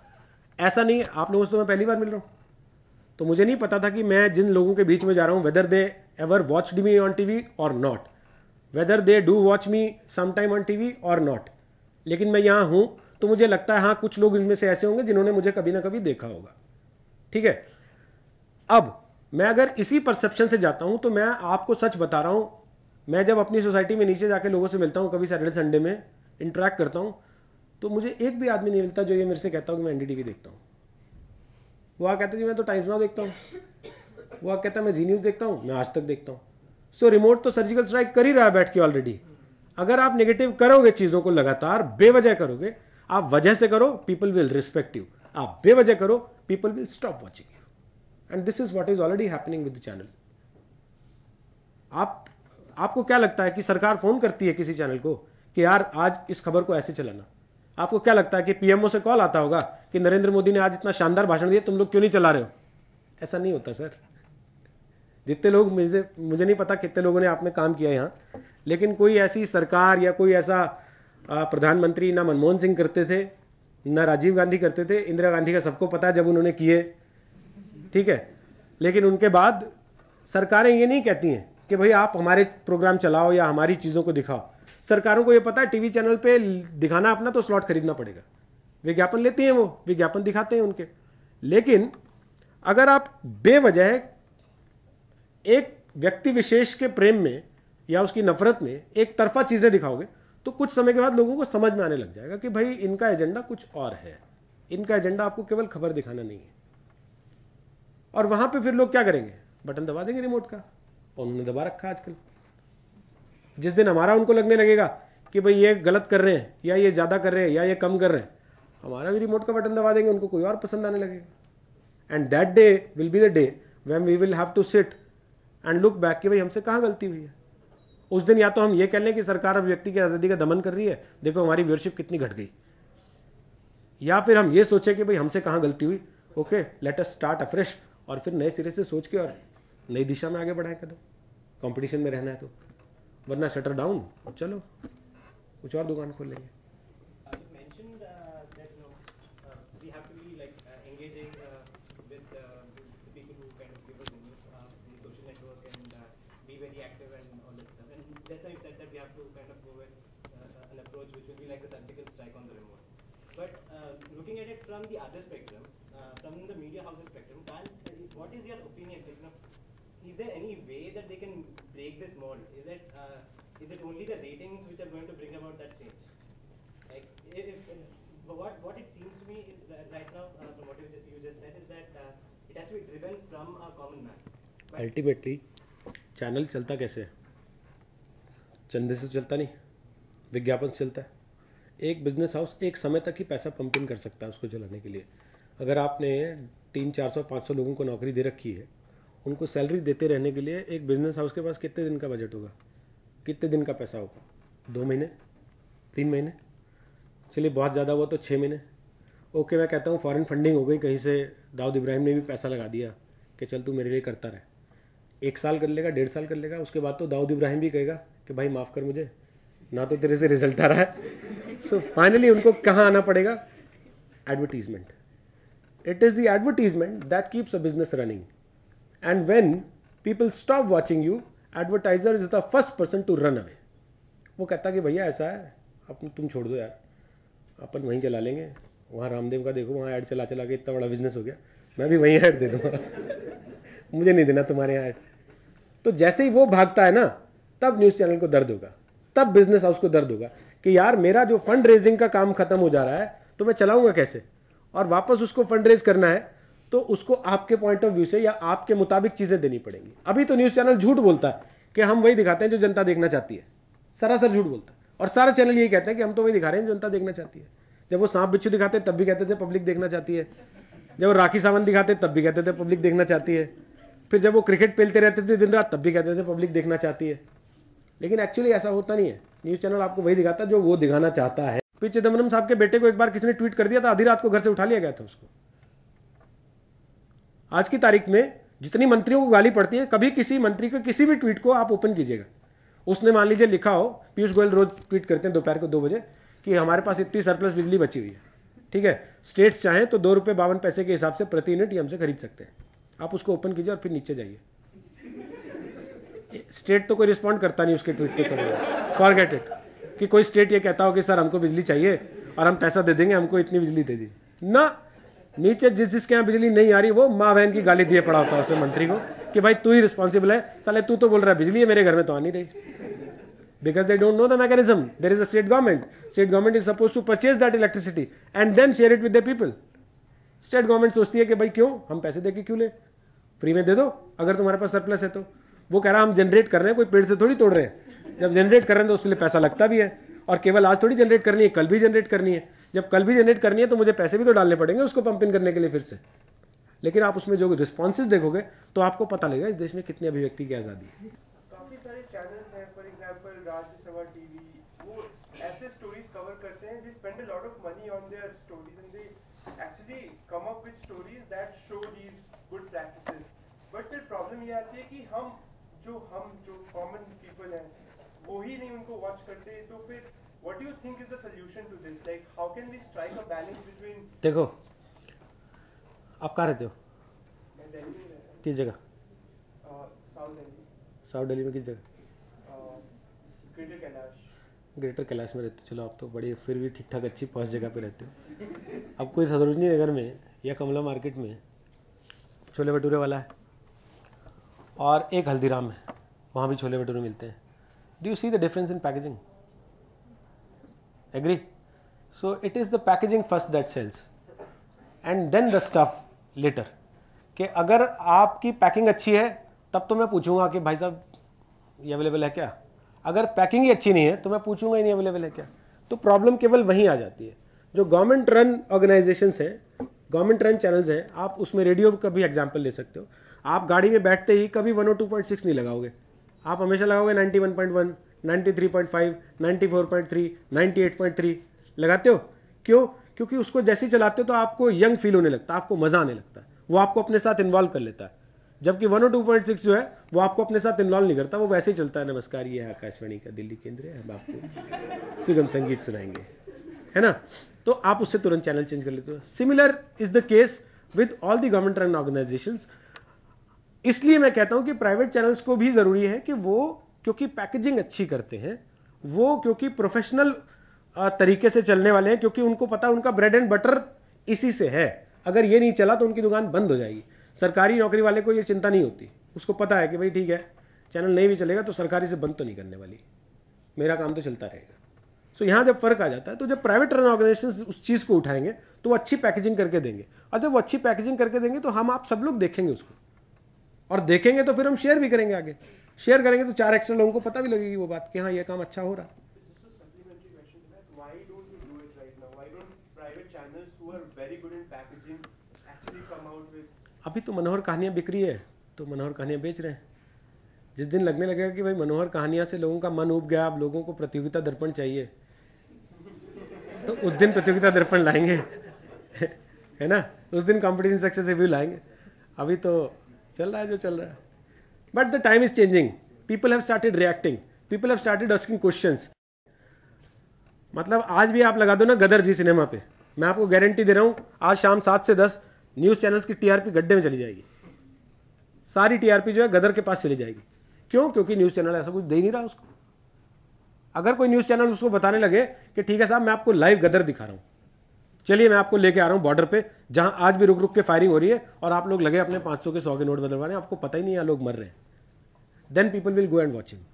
ऐसा नहीं आप लोगों से तो मैं पहली बार मिल रहा हूँ तो मुझे नहीं पता था कि मैं जिन लोगों के बीच में जा रहा हूँ वेदर दे एवर डी me on TV or not whether they do watch me sometime on T V or not लेकिन मैं यहाँ हूँ तो मुझे लगता है हाँ कुछ लोग इनमें से ऐसे होंगे जिन्होंने मुझे कभी ना कभी देखा होगा ठीक है अब मैं अगर इसी परसेप्शन से जाता हूँ तो मैं आपको सच बता रहा हूँ मैं जब अपनी सोसाइटी में नीचे जाके लोगों से मिलता हूँ कभी सैटरडे संडे में इंटरेक्ट करता हूँ तो मुझे एक भी आदमी नहीं मिलता जो ये मेरे से कहता हूँ कि मैं एनडीटीवी देखता हूँ वो आ कहता जी मैं तो टाइम्स नाउ देखता हूँ वो कहता मैं जी न्यूज़ देखता हूँ मैं आज तक देखता हूँ सो रिमोट तो सर्जिकल स्ट्राइक कर ही रहा है बैठ के ऑलरेडी अगर आप नेगेटिव करोगे चीज़ों को लगातार बेवजह करोगे आप वजह से करो पीपल विल रिस्पेक्ट यू आप बेवजह करो people will stop watching you and this is what is already happening with channel आप आपको क्या लगता है कि सरकार फोन करती है किसी चैनल को कि यार आज इस खबर को ऐसे चलाना आपको क्या लगता है कि पीएमओ से कॉल आता होगा कि नरेंद्र मोदी ने आज इतना शानदार भाषण दिया तुम लोग क्यों नहीं चला रहे हो ऐसा नहीं होता सर जितने लोग मुझे मुझे नहीं पता कितने लोगों ने आप में काम किया यहाँ लेकिन कोई ऐसी सरकार या कोई ऐसा प्रधानमंत्री ना मनमोहन सिंह करते थे ना राजीव गांधी करते थे इंदिरा गांधी का सबको पता जब उन्होंने किए ठीक है लेकिन उनके बाद सरकारें ये नहीं कहती हैं कि भाई आप हमारे प्रोग्राम चलाओ या हमारी चीज़ों को दिखाओ सरकारों को ये पता है टीवी चैनल पे दिखाना अपना तो स्लॉट खरीदना पड़ेगा विज्ञापन लेती हैं वो विज्ञापन दिखाते हैं उनके लेकिन अगर आप बेवजह एक व्यक्ति विशेष के प्रेम में या उसकी नफरत में एक तरफा चीज़ें दिखाओगे तो कुछ समय के बाद लोगों को समझ में आने लग जाएगा कि भाई इनका एजेंडा कुछ और है इनका एजेंडा आपको केवल खबर दिखाना नहीं है और वहां पे फिर लोग क्या करेंगे बटन दबा देंगे रिमोट का और उन्होंने दबा रखा आजकल जिस दिन हमारा उनको लगने लगेगा कि भाई ये गलत कर रहे हैं या ये ज़्यादा कर रहे हैं या ये कम कर रहे हैं हमारा भी रिमोट का बटन दबा देंगे उनको कोई और पसंद आने लगेगा and that day will be the day when we will have to sit and look back कि भाई हमसे कहाँ गलती हुई है उस दिन या तो हम ये कह लें कि सरकार अब व्यक्ति की आज़ादी का दमन कर रही है देखो हमारी व्यूअरशिप कितनी घट गई या फिर हम ये सोचें कि भाई हमसे कहाँ गलती हुई okay let us start afresh और फिर नए सिरे से सोच के और नई दिशा में आगे बढ़ाए कदम कंपटीशन में रहना है तो वरना शटर डाउन और चलो कुछ और दुकान खोल लेंगे from the other spectrum, uh, from the media houses spectrum, can uh, what is your opinion? Like, you know, is there any way that they can break this mold? Is it, uh, is it only the ratings which are going to bring about that change? Like, if, if, what what it seems to me right now uh, from what you, you just said is that uh, it has to be driven from a common man. Ultimately channel चलता कैसे है चंदे से चलता नहीं विज्ञापन से चलता है एक बिजनेस हाउस एक समय तक ही पैसा पंपिंग कर सकता है उसको चलाने के लिए अगर आपने तीन चार सौ पाँच सौ लोगों को नौकरी दे रखी है उनको सैलरी देते रहने के लिए एक बिजनेस हाउस के पास कितने दिन का बजट होगा कितने दिन का पैसा होगा दो महीने तीन महीने चलिए बहुत ज़्यादा हुआ तो छः महीने ओके मैं कहता हूँ फॉरेन फंडिंग हो गई कहीं से दाऊद इब्राहिम ने भी पैसा लगा दिया कि चल तू मेरे लिए करता रहे एक साल कर लेगा डेढ़ साल कर लेगा उसके बाद तो दाऊद इब्राहिम भी कहेगा कि भाई माफ़ कर मुझे ना तो तेरे से रिजल्ट आ रहा है सो so, फाइनली उनको कहाँ आना पड़ेगा advertisement it is the advertisement that keeps a business running and when people stop watching you advertiser is the first person to run away वो कहता कि भैया ऐसा है अब तुम छोड़ दो यार अपन वहीं चला लेंगे वहाँ रामदेव का देखो वहाँ ऐड चला चला के इतना बड़ा बिजनेस हो गया मैं भी वहीं ऐड दे दूँगा मुझे नहीं देना तुम्हारे यहाँ ऐड तो जैसे ही वो भागता है ना तब न्यूज़ चैनल को दर्द होगा तब बिजनेस हाउस को दर्द होगा कि यार मेरा जो फंड रेजिंग का काम खत्म हो जा रहा है तो मैं चलाऊंगा कैसे और वापस उसको फंड रेज करना है तो उसको आपके पॉइंट ऑफ व्यू से या आपके मुताबिक चीज़ें देनी पड़ेंगी अभी तो न्यूज़ चैनल झूठ बोलता है कि हम वही दिखाते हैं जो जनता देखना चाहती है सरासर झूठ बोलता है और सारा चैनल यही कहते हैं कि हम तो वही दिखा रहे हैं जनता देखना चाहती है जब वो सांप बिच्छू दिखाते तब भी कहते थे पब्लिक देखना चाहती है जब वो राखी सावंत दिखाते तब भी कहते थे पब्लिक देखना चाहती है फिर जब वो क्रिकेट खेलते रहते थे दिन रात तब भी कहते थे पब्लिक देखना चाहती है लेकिन एक्चुअली ऐसा होता नहीं है न्यूज़ चैनल आपको वही दिखाता है जो वो दिखाना चाहता है पी चिदम्बरम साहब के बेटे को एक बार किसी ने ट्वीट कर दिया था आधी रात को घर से उठा लिया गया था उसको आज की तारीख में जितनी मंत्रियों को गाली पड़ती है कभी किसी मंत्री के किसी भी ट्वीट को आप ओपन कीजिएगा उसने मान लीजिए लिखा हो पीयूष गोयल रोज ट्वीट करते हैं दोपहर को दो बजे कि हमारे पास इतनी सरप्लस बिजली बची हुई है ठीक है स्टेट्स चाहें तो दो रुपये बावन पैसे के हिसाब से प्रति यूनिट ही हमसे खरीद सकते हैं आप उसको ओपन कीजिए और फिर नीचे जाइए स्टेट तो कोई रिस्पॉन्ड करता नहीं उसके ट्वीट पे फॉर गेट इट कि कोई स्टेट ये कहता हो कि सर हमको बिजली चाहिए और हम पैसा दे देंगे हमको इतनी बिजली दे दीजिए ना नीचे जिस जिसके यहाँ बिजली नहीं आ रही वो माँ बहन की गाली दिए पड़ा होता है उसे मंत्री को कि भाई तू ही रिस्पॉन्सिबल है साले तू तो बोल रहा है बिजली है मेरे घर में तो आ नहीं रही because they don't know the mechanism there is a state government state government is suppose to purchase that electricity and then share it with the people state government सोचती है कि भाई क्यों हम पैसे दे के क्यों ले फ्री में दे दो अगर तुम्हारे पास सरप्लस है तो वो कह रहा हम जनरेट कर रहे हैं कोई पेड़ से थोड़ी तोड़ रहे हैं जब जनरेट कर रहे हैं तो उसके लिए पैसा लगता भी है और केवल आज थोड़ी जनरेट करनी है कल भी जनरेट करनी है जब कल भी जनरेट करनी है तो मुझे पैसे भी तो डालने पड़ेंगे उसको पंप इन करने के लिए फिर से लेकिन आप उसमें जो रिस्पॉन्सेज देखोगे तो आपको पता लगेगा इस देश में कितनी अभिव्यक्ति की आज़ादी है काफ़ी सारे चैनल्स हैं फॉर एग्जांपल राज्यसभा टीवी वो ऐसे स्टोरीज कवर करते हैं they spend a lot of money on their stories and they actually come up with stories that show good practices but फिर प्रॉब्लम ये आती है कि हम जो हम जो कॉमन पीपल हैं वो ही नहीं उनको वॉच करते तो फिर what do you think is the solution to this like how can we strike a balance between देखो आप कहाँ रहते हो किस जगह साउथ दिल्ली में किस जगह ग्रेटर कैलाश ग्रेटर कैलाश में रहते हो चलो आप तो बड़ी फिर भी ठीक ठाक अच्छी फर्स्ट जगह पे रहते हो आप कोई सदरोजनी नगर में या कमला मार्केट में छोले भटूरे वाला है और एक हल्दीराम है वहाँ भी छोले भटूरे मिलते हैं do you see the difference in packaging agree so it is the packaging first that sells and then the stuff later कि अगर आपकी पैकिंग अच्छी है तब तो मैं पूछूंगा कि भाई साहब ये अवेलेबल है क्या अगर पैकिंग ही अच्छी नहीं है तो मैं पूछूंगा ही नहीं अवेलेबल है क्या तो प्रॉब्लम केवल वहीं आ जाती है जो गवर्नमेंट रन ऑर्गेनाइजेशंस हैं गवर्नमेंट रन चैनल्स हैं आप उसमें रेडियो का भी एग्जाम्पल ले सकते हो आप गाड़ी में बैठते ही कभी 102.6 नहीं लगाओगे आप हमेशा लगाओगे 91.1, 93.5, 94.3, लगाते हो क्यों क्योंकि उसको जैसे चलाते हो तो आपको यंग फील होने लगता है आपको मज़ा आने लगता है वो आपको अपने साथ इन्वॉल्व कर लेता है जबकि 102.6 जो है वो आपको अपने साथ इन्वॉल्व नहीं करता वो वैसे ही चलता है नमस्कार ये आकाशवाणी का दिल्ली केंद्र है हम आपको सुगम संगीत सुनाएंगे है ना तो आप उससे तुरंत चैनल चेंज कर लेते हो similar is the case with all the government run organisations इसलिए मैं कहता हूं कि प्राइवेट चैनल्स को भी ज़रूरी है कि वो क्योंकि पैकेजिंग अच्छी करते हैं वो क्योंकि प्रोफेशनल तरीके से चलने वाले हैं क्योंकि उनको पता है उनका ब्रेड एंड बटर इसी से है अगर ये नहीं चला तो उनकी दुकान बंद हो जाएगी सरकारी नौकरी वाले को ये चिंता नहीं होती उसको पता है कि भाई ठीक है चैनल नहीं भी चलेगा तो सरकारी से बंद तो नहीं करने वाली मेरा काम तो चलता रहेगा सो so, यहाँ जब फर्क आ जाता है तो जब प्राइवेट रन ऑर्गेनाइजेशन उस चीज़ को उठाएंगे तो वो अच्छी पैकेजिंग करके देंगे और जब वो अच्छी पैकेजिंग करके देंगे तो हम आप सब लोग देखेंगे उसको और देखेंगे तो फिर हम शेयर भी करेंगे आगे शेयर करेंगे तो चार एक्स्ट्रा लोगों को पता भी लगेगी वो बात कि हाँ ये काम अच्छा हो रहा है अभी तो मनोहर कहानियाँ बिक रही है तो मनोहर कहानियाँ बेच रहे हैं जिस दिन लगने लगेगा कि भाई मनोहर कहानियाँ से लोगों का मन उब गया अब लोगों को प्रतियोगिता दर्पण चाहिए तो उस दिन प्रतियोगिता दर्पण लाएंगे है ना उस दिन कंपटीशन सक्सेस रिव्यू लाएंगे अभी तो चल रहा है जो चल रहा है but the time is changing people have started reacting people have started asking question मतलब आज भी आप लगा दो ना गदर जी सिनेमा पे मैं आपको गारंटी दे रहा हूँ आज शाम सात से दस न्यूज़ चैनल्स की टीआरपी गड्ढे में चली जाएगी सारी टीआरपी जो है गदर के पास चली जाएगी क्यों क्योंकि न्यूज़ चैनल ऐसा कुछ दे नहीं रहा उसको अगर कोई न्यूज़ चैनल उसको बताने लगे कि ठीक है साहब मैं आपको लाइव गदर दिखा रहा हूँ चलिए मैं आपको लेके आ रहा हूँ बॉर्डर पे जहाँ आज भी रुक रुक के फायरिंग हो रही है और आप लोग लगे अपने 500 के 100 के नोट बदलवाने आपको पता ही नहीं है लोग मर रहे हैं then people will go and watching